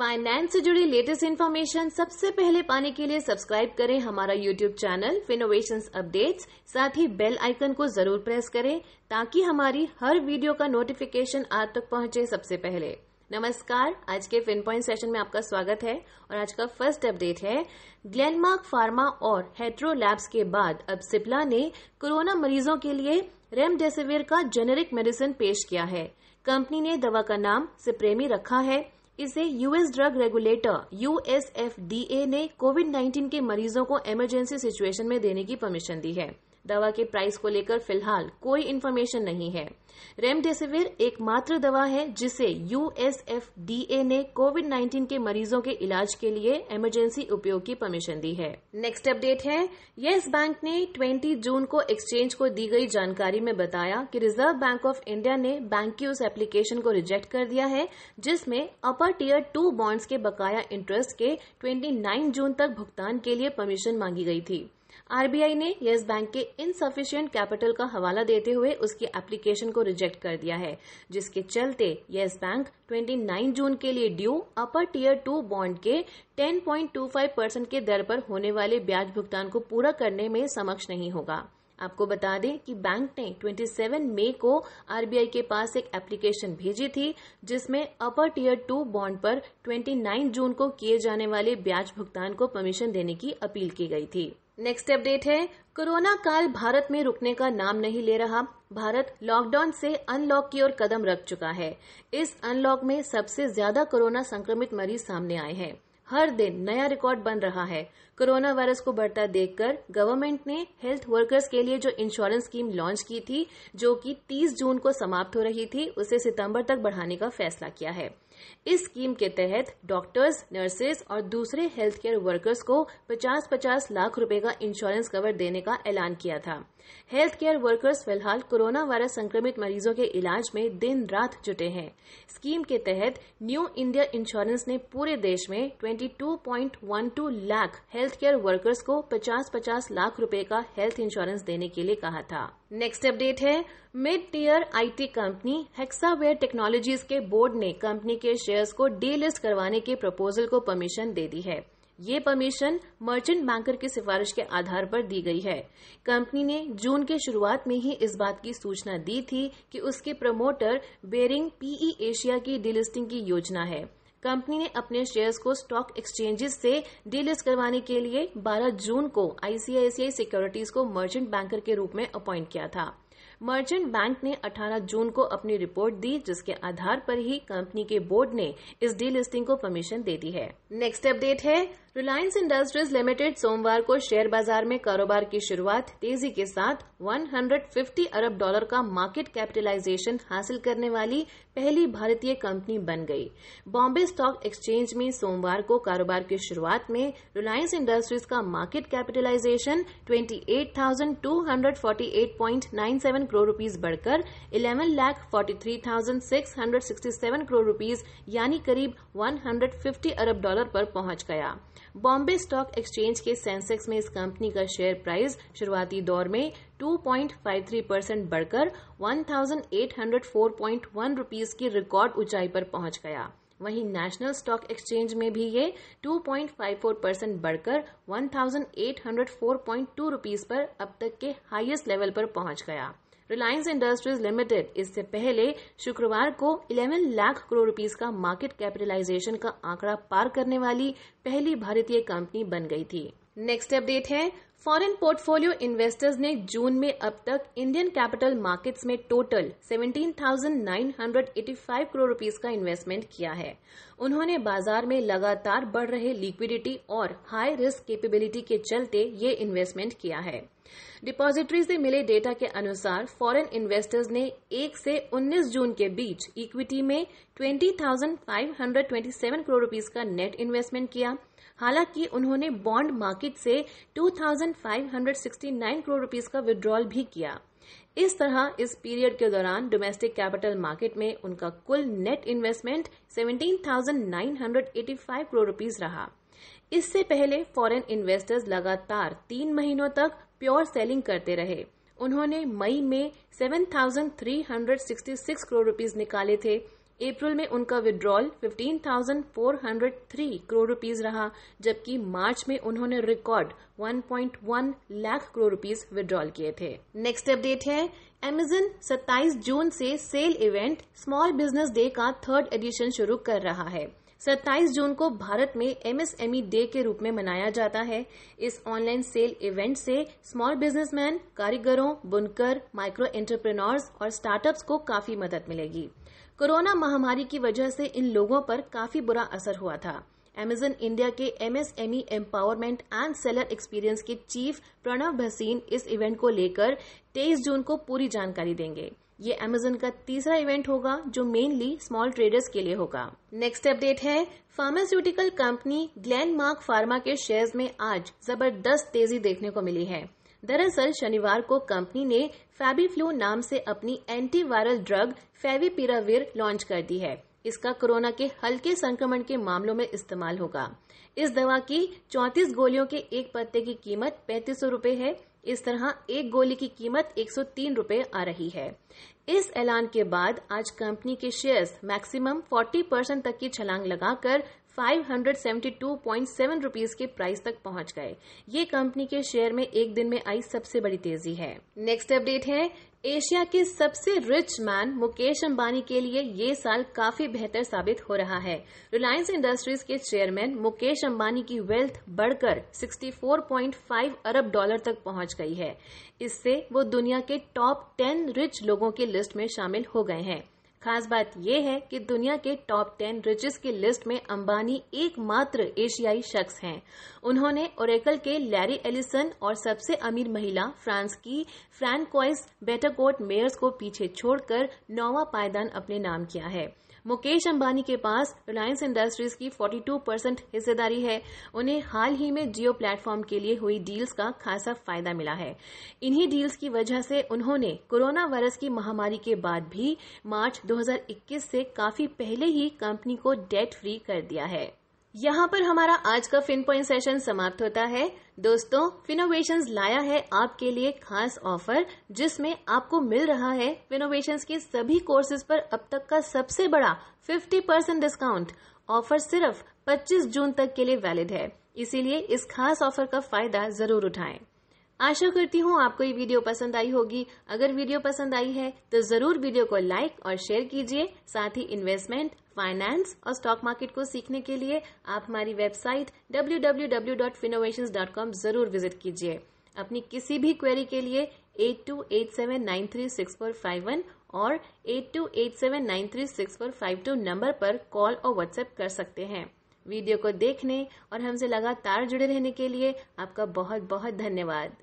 Finance से जुड़ी latest information सबसे पहले पाने के लिए सब्सक्राइब करें हमारा यूट्यूब चैनल फिनोवेशन अपडेट्स साथ ही बेल आइकन को जरूर प्रेस करें ताकि हमारी हर वीडियो का नोटिफिकेशन आप तक पहुंचे सबसे पहले नमस्कार आज के फिन पॉइंट सेशन में आपका स्वागत है और आज का फर्स्ट अपडेट है ग्लेनमार्क फार्मा और हेट्रो लैब्स के बाद अब सिप्ला ने कोरोना मरीजों के लिए रेमडेसिविर का जेनेरिक मेडिसिन पेश किया है कंपनी ने दवा का नाम सिप्रेमी रखा है इसे यूएस ड्रग रेगुलेटर यूएसएफडीए ने कोविड 19 के मरीजों को इमरजेंसी सिचुएशन में देने की परमिशन दी है दवा के प्राइस को लेकर फिलहाल कोई इन्फॉर्मेशन नहीं है रेमडेसिविर एकमात्र दवा है जिसे यूएसएफडीए ने कोविड 19 के मरीजों के इलाज के लिए इमरजेंसी उपयोग की परमिशन दी है नेक्स्ट अपडेट है येस बैंक ने 20 जून को एक्सचेंज को दी गई जानकारी में बताया कि रिजर्व बैंक ऑफ इंडिया ने बैंक की उस एप्लीकेशन को रिजेक्ट कर दिया है जिसमें अपर टीयर टू बॉन्ड्स के बकाया इंटरेस्ट के 29 जून तक भुगतान के लिए परमिशन मांगी गई थी आरबीआई ने येस बैंक के इनसफिशियंट कैपिटल का हवाला देते हुए उसकी एप्लीकेशन को रिजेक्ट कर दिया है जिसके चलते येस बैंक 29 जून के लिए due upper tier two bond के 10.25 परसेंट के दर पर होने वाले ब्याज भुगतान को पूरा करने में समक्ष नहीं होगा आपको बता दें कि बैंक ने 27 मई को आरबीआई के पास एक एप्लीकेशन भेजी थी जिसमें अपर टीयर टू बॉन्ड पर 29 जून को किए जाने वाले ब्याज भुगतान को परमिशन देने की अपील की गई थी नेक्स्ट अपडेट है कोरोना काल भारत में रुकने का नाम नहीं ले रहा भारत लॉकडाउन से अनलॉक की ओर कदम रख चुका है इस अनलॉक में सबसे ज्यादा कोरोना संक्रमित मरीज सामने आए हैं हर दिन नया रिकॉर्ड बन रहा है कोरोना वायरस को बढ़ता देखकर गवर्नमेंट ने हेल्थ वर्कर्स के लिए जो इंश्योरेंस स्कीम लॉन्च की थी जो कि 30 जून को समाप्त हो रही थी उसे सितंबर तक बढ़ाने का फैसला किया है इस स्कीम के तहत डॉक्टर्स नर्सेज और दूसरे हेल्थ केयर वर्कर्स को 50-50 लाख रुपए का इंश्योरेंस कवर देने का ऐलान किया था हेल्थ केयर वर्कर्स फिलहाल कोरोना वायरस संक्रमित मरीजों के इलाज में दिन रात जुटे हैं स्कीम के तहत न्यू इंडिया इंश्योरेंस ने पूरे देश में 22.12 लाख हेल्थ केयर वर्कर्स को 50-50 लाख रुपए का हेल्थ इंश्योरेंस देने के लिए कहा था नेक्स्ट अपडेट है mid tier IT company Hexaware technologies के बोर्ड ने कंपनी के शेयर्स को डीलिस्ट करवाने के प्रपोजल को परमिशन दे दी है ये परमिशन मर्चेंट बैंकर की सिफारिश के आधार पर दी गई है कंपनी ने जून के शुरुआत में ही इस बात की सूचना दी थी कि उसके प्रमोटर बेरिंग पीई एशिया की डिलिस्टिंग की योजना है कंपनी ने अपने शेयर्स को स्टॉक एक्सचेंजेस से डीलिस्ट करवाने के लिए 12 जून को आईसीआईसीआई सिक्योरिटीज को मर्चेंट बैंकर के रूप में अपॉइंट किया था मर्चेंट बैंक ने 18 जून को अपनी रिपोर्ट दी जिसके आधार पर ही कंपनी के बोर्ड ने इस डी लिस्टिंग को परमिशन दे दी है नेक्स्ट अपडेट है रिलायंस इंडस्ट्रीज लिमिटेड सोमवार को शेयर बाजार में कारोबार की शुरुआत तेजी के साथ 150 अरब डॉलर का मार्केट कैपिटलाइजेशन हासिल करने वाली पहली भारतीय कंपनी बन गई बॉम्बे स्टॉक एक्सचेंज में सोमवार को कारोबार की शुरुआत में रिलायंस इंडस्ट्रीज का मार्केट कैपिटलाइजेशन 28,248.97 करोड़ रुपीस बढ़कर 43,667 करोड़ रुपीस यानी करीब 150 अरब डॉलर पर पहुंच गया बॉम्बे स्टॉक एक्सचेंज के सेंसेक्स में इस कंपनी का शेयर प्राइस शुरुआती दौर में 2.53 परसेंट बढ़कर 1,804.1 रुपीस जिसकी रिकॉर्ड ऊंचाई पर पहुंच गया वहीं नेशनल स्टॉक एक्सचेंज में भी ये 2.54 परसेंट बढ़कर 1,804.2 रुपीस पर अब तक के हाईएस्ट लेवल पर पहुंच गया रिलायंस इंडस्ट्रीज लिमिटेड इससे पहले शुक्रवार को 11 लाख करोड़ रुपीस का मार्केट कैपिटलाइजेशन का आंकड़ा पार करने वाली पहली भारतीय कंपनी बन गई थी नेक्स्ट अपडेट है फॉरेन पोर्टफोलियो इन्वेस्टर्स ने जून में अब तक इंडियन कैपिटल मार्केट्स में टोटल 17,985 करोड़ रुपीस का इन्वेस्टमेंट किया है उन्होंने बाजार में लगातार बढ़ रहे लिक्विडिटी और हाई रिस्क कैपेबिलिटी के चलते ये इन्वेस्टमेंट किया है डिपॉजिटरी से मिले डेटा के अनुसार फॉरेन इन्वेस्टर्स ने 1 से 19 जून के बीच इक्विटी में 20,527 करोड़ रुपीस का नेट इन्वेस्टमेंट किया हालांकि उन्होंने बॉन्ड मार्केट से 1569 करोड़ रुपीस का विड्रॉल भी किया इस तरह इस पीरियड के दौरान डोमेस्टिक कैपिटल मार्केट में उनका कुल नेट इन्वेस्टमेंट 17,985 करोड़ रुपीस रहा इससे पहले फॉरेन इन्वेस्टर्स लगातार तीन महीनों तक प्योर सेलिंग करते रहे उन्होंने मई में 7,366 करोड़ रुपीस निकाले थे अप्रैल में उनका विड्रॉल 15,403 करोड़ रुपीस रहा जबकि मार्च में उन्होंने record 1.1 lakh crore rupees withdrawal किए थे नेक्स्ट अपडेट है एमेजन 27 जून से sale event small business day का थर्ड एडिशन शुरू कर रहा है 27 जून को भारत में एमएसएमई डे e के रूप में मनाया जाता है इस ऑनलाइन सेल इवेंट से स्मॉल बिजनेसमैन कारीगरों बुनकर माइक्रो एंटरप्रेन्योर्स और स्टार्टअप्स को काफी मदद मिलेगी कोरोना महामारी की वजह से इन लोगों पर काफी बुरा असर हुआ था एमेजन इंडिया के MSME empowerment and seller experience के चीफ प्रणव भसीन इस इवेंट को लेकर 23 जून को पूरी जानकारी देंगे ये अमेजन का तीसरा इवेंट होगा जो मेनली स्मॉल ट्रेडर्स के लिए होगा नेक्स्ट अपडेट है pharmaceutical company Glenmark pharma के शेयर्स में आज जबरदस्त तेजी देखने को मिली है दरअसल शनिवार को कंपनी ने फैबीफ्लू नाम से अपनी एंटीवायरल ड्रग फेविपिराविर लॉन्च कर दी है इसका कोरोना के हल्के संक्रमण के मामलों में इस्तेमाल होगा इस दवा की 34 गोलियों के एक पत्ते की कीमत पैंतीस सौ है इस तरह एक गोली की कीमत एक सौ आ रही है इस ऐलान के बाद आज कंपनी के शेयर्स मैक्सिमम 40 परसेंट तक की छलांग लगाकर 572.7 रुपीस के प्राइस तक पहुंच गए ये कंपनी के शेयर में एक दिन में आई सबसे बड़ी तेजी है नेक्स्ट अपडेट है एशिया के सबसे रिच मैन मुकेश अंबानी के लिए ये साल काफी बेहतर साबित हो रहा है रिलायंस इंडस्ट्रीज के चेयरमैन मुकेश अंबानी की वेल्थ बढ़कर 64.5 अरब डॉलर तक पहुंच गई है इससे वो दुनिया के टॉप 10 रिच लोगों की लिस्ट में शामिल हो गए हैं खास बात यह है कि दुनिया के टॉप टेन रिचेस की लिस्ट में अंबानी एकमात्र एशियाई शख्स हैं उन्होंने ओरेकल के लैरी एलिसन और सबसे अमीर महिला फ्रांस की फ्रैंकोइस बेटाकोट मेयर्स को पीछे छोड़कर नौवा पायदान अपने नाम किया है मुकेश अंबानी के पास रिलायंस इंडस्ट्रीज की 42 परसेंट हिस्सेदारी है उन्हें हाल ही में जियो प्लेटफॉर्म के लिए हुई डील्स का खासा फायदा मिला है इन्हीं डील्स की वजह से उन्होंने कोरोना वायरस की महामारी के बाद भी मार्च 2021 से काफी पहले ही कंपनी को डेट फ्री कर दिया है यहाँ पर हमारा आज का फिन पॉइंट सेशन समाप्त होता है दोस्तों फिनोवेशन लाया है आपके लिए खास ऑफर जिसमें आपको मिल रहा है फिनोवेशन के सभी कोर्सेज पर अब तक का सबसे बड़ा 50 परसेंट डिस्काउंट ऑफर सिर्फ 25 जून तक के लिए वैलिड है इसीलिए इस खास ऑफर का फायदा जरूर उठाएं। आशा करती हूँ आपको ये वीडियो पसंद आई होगी अगर वीडियो पसंद आई है तो जरूर वीडियो को लाइक और शेयर कीजिए साथ ही इन्वेस्टमेंट फाइनेंस और स्टॉक मार्केट को सीखने के लिए आप हमारी वेबसाइट www.finovations.com जरूर विजिट कीजिए अपनी किसी भी क्वेरी के लिए 8287936451 और 8287936452 नंबर पर कॉल और व्हाट्सएप कर सकते हैं वीडियो को देखने और हमसे लगातार जुड़े रहने के लिए आपका बहुत बहुत धन्यवाद